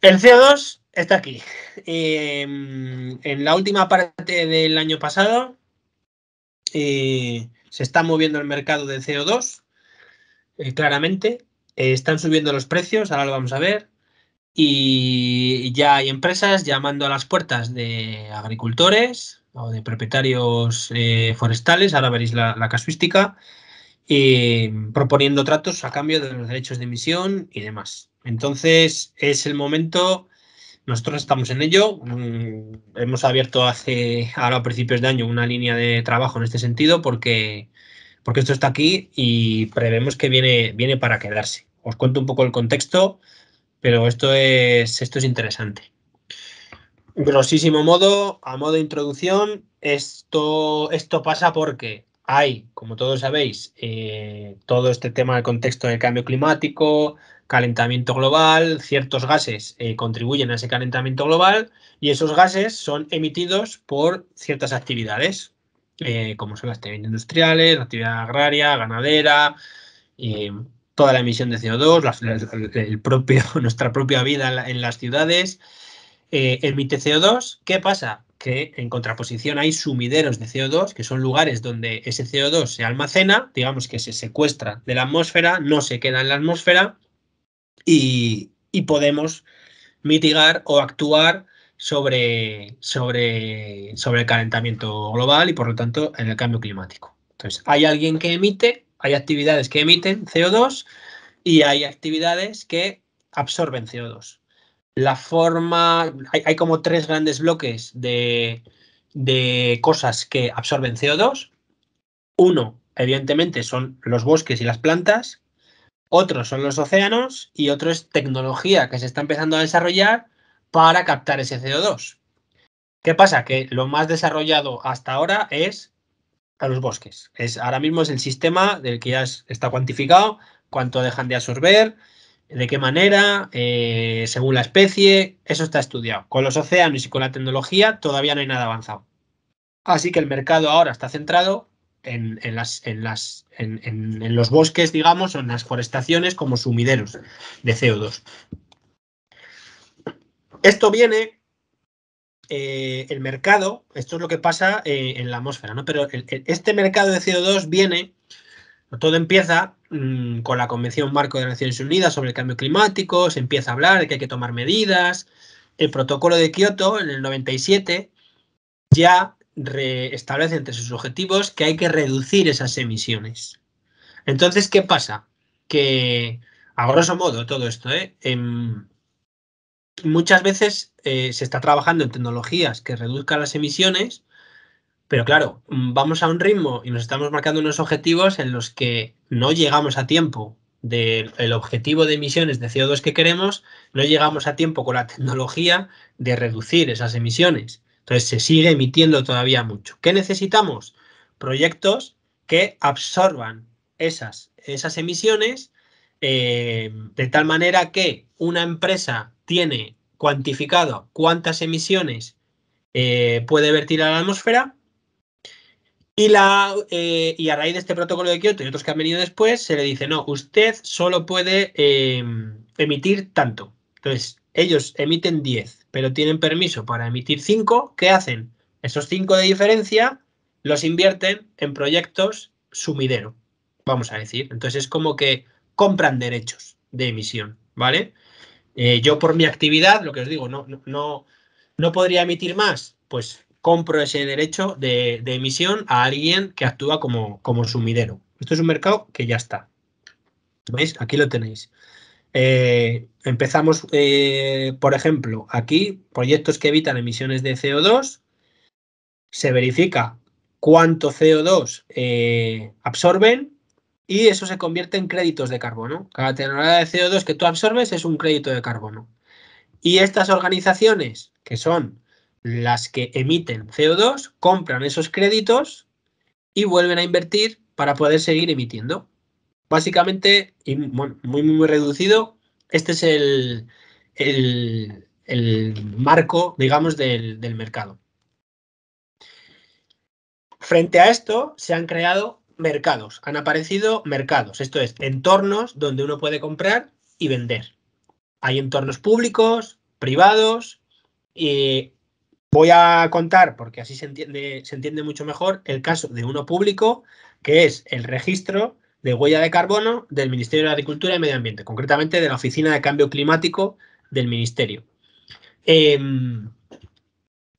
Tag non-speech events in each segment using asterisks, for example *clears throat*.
El CO2 está aquí. Em, en la última parte del año pasado eh, se está moviendo el mercado del CO2, eh, claramente. Eh, están subiendo los precios, ahora lo vamos a ver. Y ya hay empresas llamando a las puertas de agricultores o de propietarios forestales, ahora veréis la, la casuística, proponiendo tratos a cambio de los derechos de emisión y demás. Entonces es el momento, nosotros estamos en ello, mm, hemos abierto hace, ahora a principios de año, una línea de trabajo en este sentido porque, esto está aquí y prevemos que viene, viene para quedarse. Os cuento un poco el contexto, pero esto es, esto es interesante. Grosísimo modo, a modo de introducción, esto, esto pasa porque hay, como todos sabéis, eh, todo este tema del contexto del cambio climático, calentamiento global, ciertos gases eh, contribuyen a ese calentamiento global y esos gases son emitidos por ciertas actividades, eh, como son las actividades industriales, la actividad agraria, ganadera, toda la emisión de CO2, el, propio, *laughs* nuestra propia vida en, en las ciudades, emite CO2. ¿Qué pasa? que en contraposición hay sumideros de CO2, que son lugares donde ese CO2 se almacena, digamos que se secuestra de la atmósfera, no se queda en la atmósfera y, podemos mitigar o actuar sobre, sobre, sobre el calentamiento global y por lo tanto en el cambio climático. Entonces, hay alguien que emite, hay actividades que emiten CO2 y hay actividades que absorben CO2 la forma, hay, como tres grandes bloques de, cosas que absorben CO2. Uno, evidentemente, son los bosques y las plantas. Otro son los océanos y otro es tecnología que se está empezando a desarrollar para captar ese CO2. ¿Qué pasa? Que lo más desarrollado hasta ahora es a los bosques. Es, ahora mismo es el sistema del que ya está cuantificado, cuánto dejan de absorber, de qué manera, eh, según la especie, eso está estudiado. Con los océanos y con la tecnología todavía no hay nada avanzado. Así que el mercado ahora está centrado en, los bosques, digamos, o en las forestaciones como sumideros de CO2. Esto viene, eh, el mercado, esto es lo que pasa eh, en la atmósfera, ¿no? Pero este mercado de CO2 viene todo empieza mm, con la Convención Marco de las Naciones Unidas sobre el cambio climático, se empieza a hablar de que hay que tomar medidas. El protocolo de Kioto en el 97 ya establece entre sus objetivos que hay que reducir esas emisiones. Entonces, ¿qué pasa? Que, a grosso modo, todo esto, ¿eh? em, muchas veces eh, se está trabajando en tecnologías que reduzcan las emisiones, pero claro, vamos a un ritmo y nos estamos marcando unos objetivos en los que no llegamos a tiempo del objetivo de emisiones de CO2 que queremos, no llegamos a tiempo con la tecnología de reducir esas emisiones. Entonces se sigue emitiendo todavía mucho. ¿Qué necesitamos? Proyectos que absorban esas, esas emisiones eh, de tal manera que una empresa tiene cuantificado cuántas emisiones eh, puede vertir a la atmósfera y, la, eh, y a raíz de este protocolo de Kioto y otros que han venido después, se le dice, no, usted solo puede eh, emitir tanto. Entonces, ellos emiten 10, pero tienen permiso para emitir 5. ¿Qué hacen? Esos 5 de diferencia los invierten en proyectos sumidero, vamos a decir. Entonces, es como que compran derechos de emisión, ¿vale? Eh, yo por mi actividad, lo que os digo, no, no, no podría emitir más, pues compro ese derecho de, emisión a alguien que actúa como, sumidero. Esto es un mercado que ya está. ¿Veis? Aquí lo tenéis. Eh, empezamos, eh, por ejemplo, aquí, proyectos que evitan emisiones de CO2. Se verifica cuánto CO2 eh, absorben y eso se convierte en créditos de carbono. Cada tonelada de CO2 que tú absorbes es un crédito de carbono. Y estas organizaciones, que son las que emiten CO2 compran esos créditos y vuelven a invertir para poder seguir emitiendo. Básicamente, y muy, muy, reducido, este es el, marco, digamos, del, del mercado. Frente a esto, se han creado mercados, han aparecido mercados, esto es, entornos donde uno puede comprar y vender. Hay entornos públicos, privados, y Voy a contar, porque así se entiende, mucho mejor, el caso de uno público, que es el registro de huella de carbono del Ministerio de Agricultura y Medio Ambiente, concretamente de la Oficina de Cambio Climático del Ministerio. Em,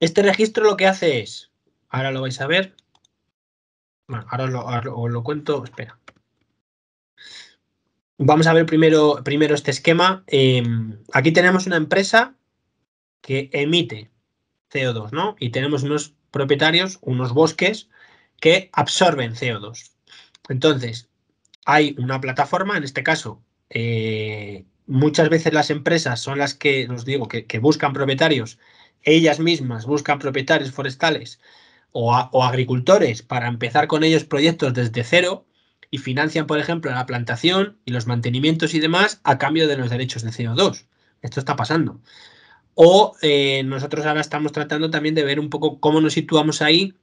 este registro lo que hace es, ahora lo vais a ver, bueno, ahora os lo, cuento, espera. Vamos a ver primero, primero este esquema. Em, aquí tenemos una empresa que emite CO2, ¿no? Y tenemos unos propietarios, unos bosques que absorben CO2. Entonces, hay una plataforma, en este caso, eh, muchas veces las empresas son las que, os digo, que, buscan propietarios, ellas mismas buscan propietarios forestales o, o, agricultores para empezar con ellos proyectos desde cero y financian, por ejemplo, la plantación y los mantenimientos y demás a cambio de los derechos de CO2. Esto está pasando. O eh, nosotros ahora estamos tratando también de ver un poco cómo nos situamos ahí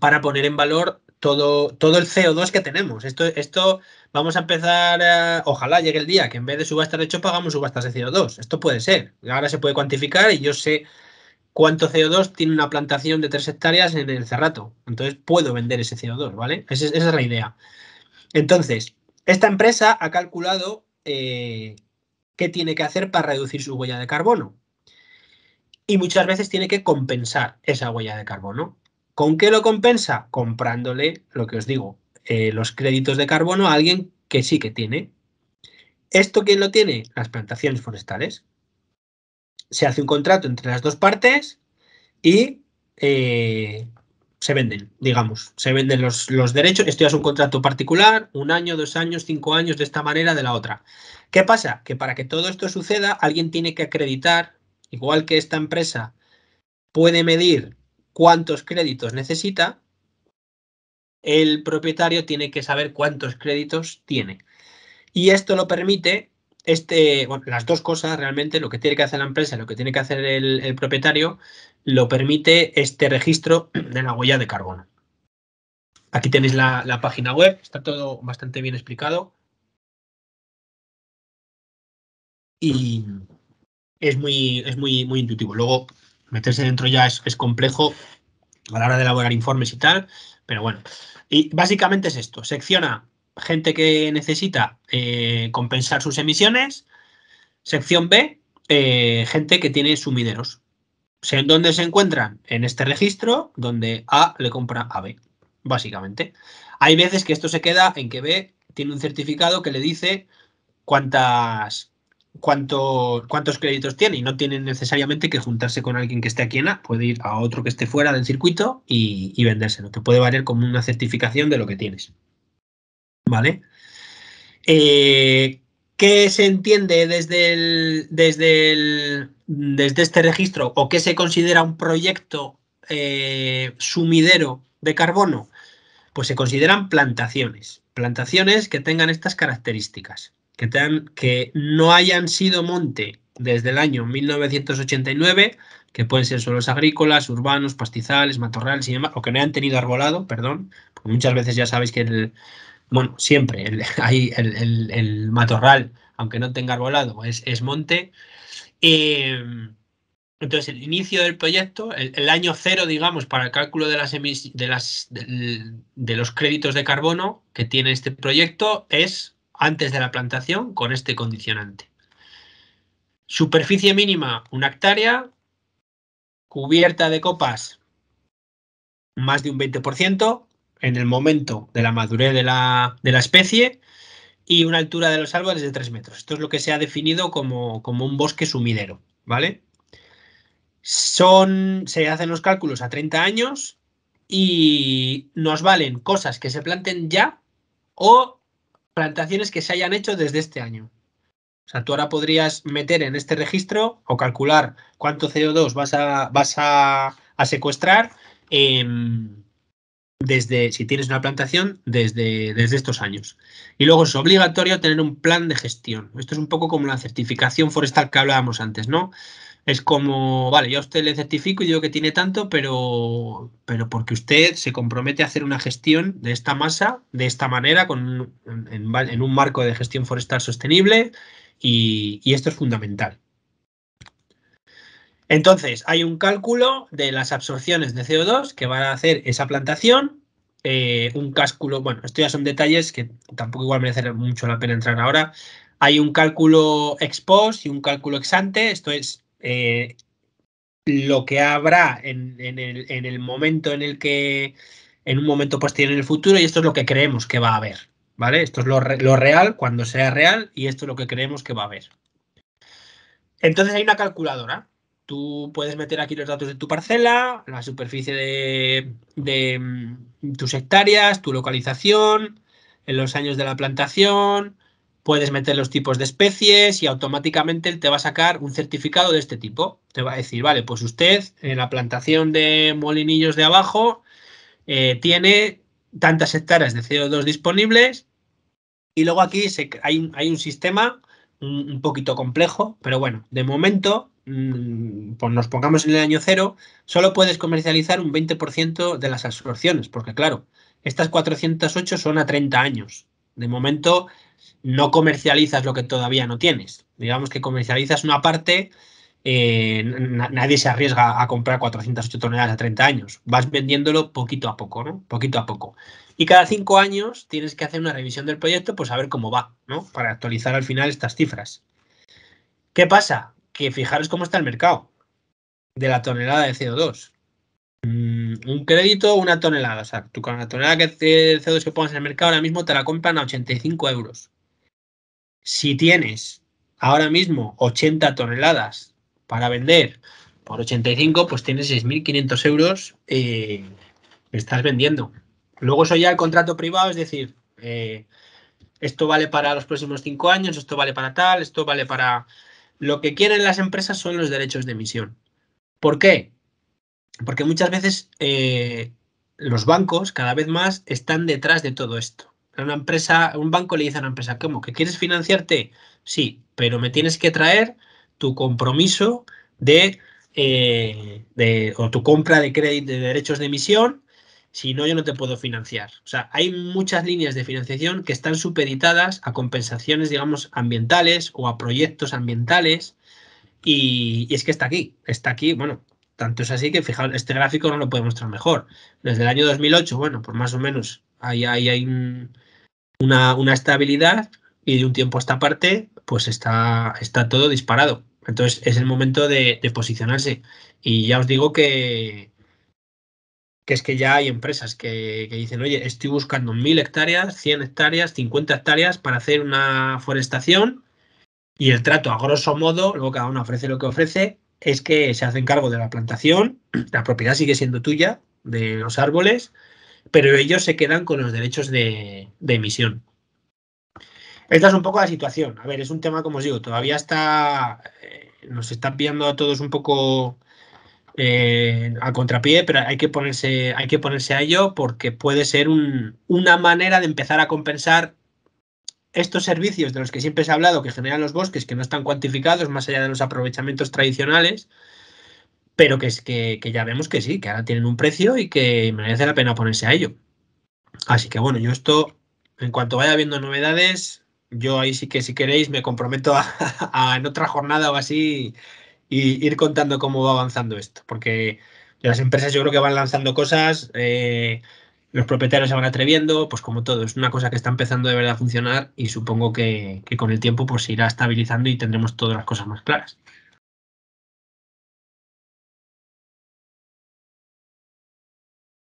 para poner en valor todo, todo el CO2 que tenemos. Esto, esto vamos a empezar, eh, ojalá llegue el día que en vez de subastas de hecho pagamos subastas de CO2. Esto puede ser. Ahora se puede cuantificar y yo sé cuánto CO2 tiene una plantación de tres hectáreas en el cerrato. Entonces puedo vender ese CO2, ¿vale? Esa, es la idea. Entonces, esta empresa ha calculado eh, qué tiene que hacer para reducir su huella de carbono y muchas veces tiene que compensar esa huella de carbono. ¿Con qué lo compensa? Comprándole, lo que os digo, eh, los créditos de carbono a alguien que sí que tiene. ¿Esto quién lo tiene? Las plantaciones forestales. Se hace un contrato entre las dos partes y eh, se venden, digamos, se venden los, los, derechos. Esto ya es un contrato particular, un año, dos años, cinco años, de esta manera, de la otra. ¿Qué pasa? Que para que todo esto suceda, alguien tiene que acreditar igual que esta empresa puede medir cuántos créditos necesita, el propietario tiene que saber cuántos créditos tiene. Y esto lo permite, este, las dos cosas realmente, lo que tiene que hacer la empresa lo que tiene que hacer el, propietario, lo permite este registro de la huella de carbono. Aquí tenéis la, la página web, está todo bastante bien explicado. Y, es muy, es muy, muy intuitivo. Luego, meterse dentro ya es, complejo a la hora de elaborar informes y tal, pero bueno. Y básicamente es esto, secciona gente que necesita eh, compensar sus emisiones, sección B, eh, gente que tiene sumideros. ¿En ¿Dónde se encuentran? En este registro donde A le compra a B, básicamente. Hay veces que esto se queda en que B tiene un certificado que le dice cuántas, cuántos créditos tiene y no tiene necesariamente que juntarse con alguien que esté aquí en A, puede ir a otro que esté fuera del circuito y, vendérselo, que puede valer como una certificación de lo que tienes. ¿Vale? Eh, ¿Qué se entiende desde, desde, este registro o qué se considera un proyecto eh, sumidero de carbono? Pues se consideran plantaciones, plantaciones que tengan estas características que, no hayan sido monte desde el año 1989, que pueden ser suelos agrícolas, urbanos, pastizales, matorrales y demás, o que no hayan tenido arbolado, perdón, porque muchas veces ya sabéis que el, bueno, siempre el, *laughs* hay el, matorral, aunque no tenga arbolado, es, monte. Em, entonces, el inicio del proyecto, el, año cero, digamos, para el cálculo de, las de, de, los créditos de carbono que tiene este proyecto es antes de la plantación con este condicionante. Superficie mínima, una hectárea. Cubierta de copas, más de un 20% en el momento de la madurez de la, especie y una altura de los árboles de 3 metros. Esto es lo que se ha definido como, un bosque sumidero, ¿vale? Son, se hacen los cálculos a 30 años y nos valen cosas que se planten ya o plantaciones que se hayan hecho desde este año. O sea, tú ahora podrías meter en este registro o calcular cuánto CO2 vas a, vas a, secuestrar em, desde, si tienes una plantación, desde, desde estos años. Y luego es obligatorio tener un plan de gestión. Esto es un poco como la certificación forestal que hablábamos antes, ¿no? Es como, vale, yo a usted le certifico y digo que tiene tanto, pero, pero porque usted se compromete a hacer una gestión de esta masa, de esta manera, con, en, un marco de gestión forestal sostenible, y, esto es fundamental. Entonces, hay un cálculo de las absorciones de CO2 que van a hacer esa plantación, eh, un cálculo, bueno, esto ya son detalles que tampoco igual merece mucho la pena entrar ahora. Hay un cálculo ex post y un cálculo ex ante, esto es eh, lo que habrá en, el, momento en el que, en un momento posterior pues en el futuro, y esto es lo que creemos que va a haber, ¿vale? Esto es lo, real cuando sea real y esto es lo que creemos que va a haber. Entonces hay una calculadora. Tú puedes meter aquí los datos de tu parcela, la superficie de, de mm, tus hectáreas, tu localización, en los años de la plantación, puedes meter los tipos de especies y automáticamente te va a sacar un certificado de este tipo. Te va a decir, vale, pues usted en eh, la plantación de molinillos de abajo eh, tiene tantas hectáreas de CO2 disponibles y luego aquí hay, un sistema un, poquito complejo, pero bueno, de momento, mm, pues nos pongamos en el año cero, solo puedes comercializar un 20% de las absorciones, porque claro, estas 408 son a 30 años. De momento no comercializas lo que todavía no tienes. Digamos que comercializas una parte, eh, nadie se arriesga a comprar 408 toneladas a 30 años. Vas vendiéndolo poquito a poco, ¿no? Poquito a poco. Y cada cinco años tienes que hacer una revisión del proyecto, pues a ver cómo va, ¿no? Para actualizar al final estas cifras. ¿Qué pasa? Que fijaros cómo está el mercado de la tonelada de CO2. Mm, un crédito, una tonelada. O sea, tú con la tonelada de CO2 que pones en el mercado ahora mismo te la compran a 85 euros si tienes ahora mismo 80 toneladas para vender por 85, pues tienes 6.500 euros eh, estás vendiendo. Luego eso ya el contrato privado, es decir, eh, esto vale para los próximos cinco años, esto vale para tal, esto vale para... Lo que quieren las empresas son los derechos de emisión. ¿Por qué? Porque muchas veces eh, los bancos cada vez más están detrás de todo esto una empresa, un banco le dice a una empresa, ¿cómo? ¿Que quieres financiarte? Sí, pero me tienes que traer tu compromiso de, eh, de o tu compra de, crédito, de derechos de emisión, si no yo no te puedo financiar. O sea, hay muchas líneas de financiación que están supeditadas a compensaciones, digamos, ambientales o a proyectos ambientales. Y, es que está aquí, está aquí, bueno, tanto es así que fijaos, este gráfico no lo puede mostrar mejor. Desde el año 2008, bueno, por pues más o menos, ahí hay, hay, hay un, una, estabilidad y de un tiempo a esta parte, pues está, está todo disparado. Entonces es el momento de, posicionarse. Y ya os digo que, es que ya hay empresas que, que dicen, oye, estoy buscando mil hectáreas, 100 hectáreas, 50 hectáreas para hacer una forestación y el trato, a grosso modo, luego cada uno ofrece lo que ofrece, es que se hacen cargo de la plantación, *clears throat* la propiedad sigue siendo tuya, de los árboles, pero ellos se quedan con los derechos de, emisión. Esta es un poco la situación. A ver, es un tema, como os digo, todavía está. Eh, nos está pillando a todos un poco eh, a contrapié, pero hay que, ponerse, hay que ponerse a ello porque puede ser una manera de empezar a compensar estos servicios de los que siempre se ha hablado que generan los bosques, que no están cuantificados más allá de los aprovechamientos tradicionales, pero que, que, que ya vemos que sí, que ahora tienen un precio y que merece la pena ponerse a ello. Así que bueno, yo esto, en cuanto vaya viendo novedades, yo ahí sí que si queréis me comprometo a, *laughs* en otra jornada o así y ir contando cómo va avanzando esto, porque las empresas yo creo que van lanzando cosas, eh, los propietarios se van atreviendo, pues como todo, es una cosa que está empezando de verdad a funcionar y supongo que, que con el tiempo pues se irá estabilizando y tendremos todas las cosas más claras.